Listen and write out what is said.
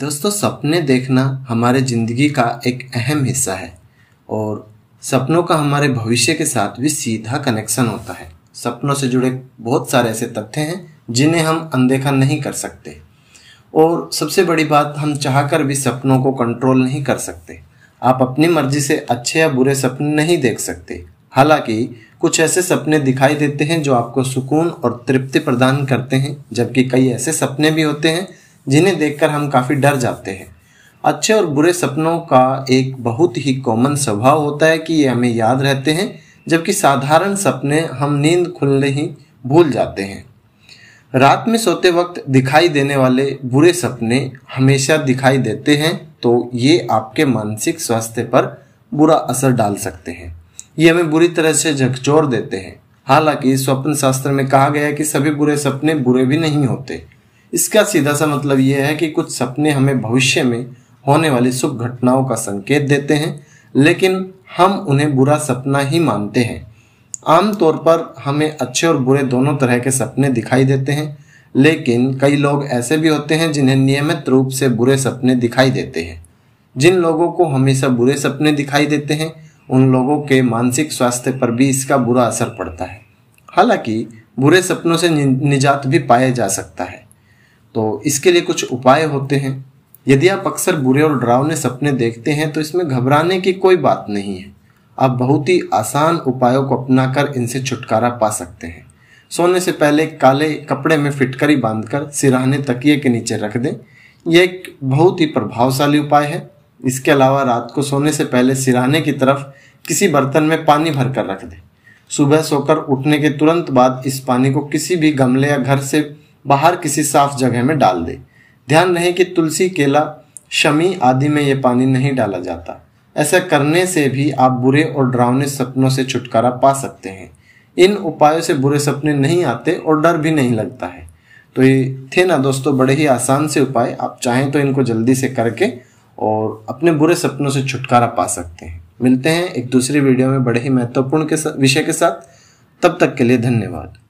दोस्तों सपने देखना हमारे ज़िंदगी का एक अहम हिस्सा है और सपनों का हमारे भविष्य के साथ भी सीधा कनेक्शन होता है सपनों से जुड़े बहुत सारे ऐसे तथ्य हैं जिन्हें हम अनदेखा नहीं कर सकते और सबसे बड़ी बात हम चाह कर भी सपनों को कंट्रोल नहीं कर सकते आप अपनी मर्जी से अच्छे या बुरे सपने नहीं देख सकते हालांकि कुछ ऐसे सपने दिखाई देते हैं जो आपको सुकून और तृप्ति प्रदान करते हैं जबकि कई ऐसे सपने भी होते हैं जिन्हें देखकर हम काफ़ी डर जाते हैं अच्छे और बुरे सपनों का एक बहुत ही कॉमन स्वभाव होता है कि ये हमें याद रहते हैं जबकि साधारण सपने हम नींद खुलने ही भूल जाते हैं रात में सोते वक्त दिखाई देने वाले बुरे सपने हमेशा दिखाई देते हैं तो ये आपके मानसिक स्वास्थ्य पर बुरा असर डाल सकते हैं ये हमें बुरी तरह से झकझोर देते हैं हालांकि स्वप्न शास्त्र में कहा गया है कि सभी बुरे सपने बुरे भी नहीं होते इसका सीधा सा मतलब यह है कि कुछ सपने हमें भविष्य में होने वाली शुभ घटनाओं का संकेत देते हैं लेकिन हम उन्हें बुरा सपना ही मानते हैं आमतौर पर हमें अच्छे और बुरे दोनों तरह के सपने दिखाई देते हैं लेकिन कई लोग ऐसे भी होते हैं जिन्हें नियमित रूप से बुरे सपने दिखाई देते हैं जिन लोगों को हमेशा बुरे सपने दिखाई देते हैं उन लोगों के मानसिक स्वास्थ्य पर भी इसका बुरा असर पड़ता है हालांकि बुरे सपनों से निजात भी पाया जा सकता है तो इसके लिए कुछ उपाय होते हैं यदि आप अक्सर बुरे और डरावने सपने देखते हैं तो इसमें घबराने की कोई बात नहीं है आप बहुत ही आसान उपायों को अपनाकर इनसे छुटकारा पा सकते हैं सोने से पहले काले कपड़े में फिटकरी बांधकर सिराहने तकिए के नीचे रख दें यह एक बहुत ही प्रभावशाली उपाय है इसके अलावा रात को सोने से पहले सिराहने की तरफ किसी बर्तन में पानी भरकर रख दें सुबह सोकर उठने के तुरंत बाद इस पानी को किसी भी गमले या घर से बाहर किसी साफ जगह में डाल दे ध्यान रहे कि तुलसी केला शमी आदि में ये पानी नहीं डाला जाता ऐसा करने से भी आप बुरे और डरावने सपनों से छुटकारा पा सकते हैं इन उपायों से बुरे सपने नहीं आते और डर भी नहीं लगता है तो ये थे ना दोस्तों बड़े ही आसान से उपाय आप चाहें तो इनको जल्दी से करके और अपने बुरे सपनों से छुटकारा पा सकते हैं मिलते हैं एक दूसरी वीडियो में बड़े ही महत्वपूर्ण के विषय के साथ तब तक के लिए धन्यवाद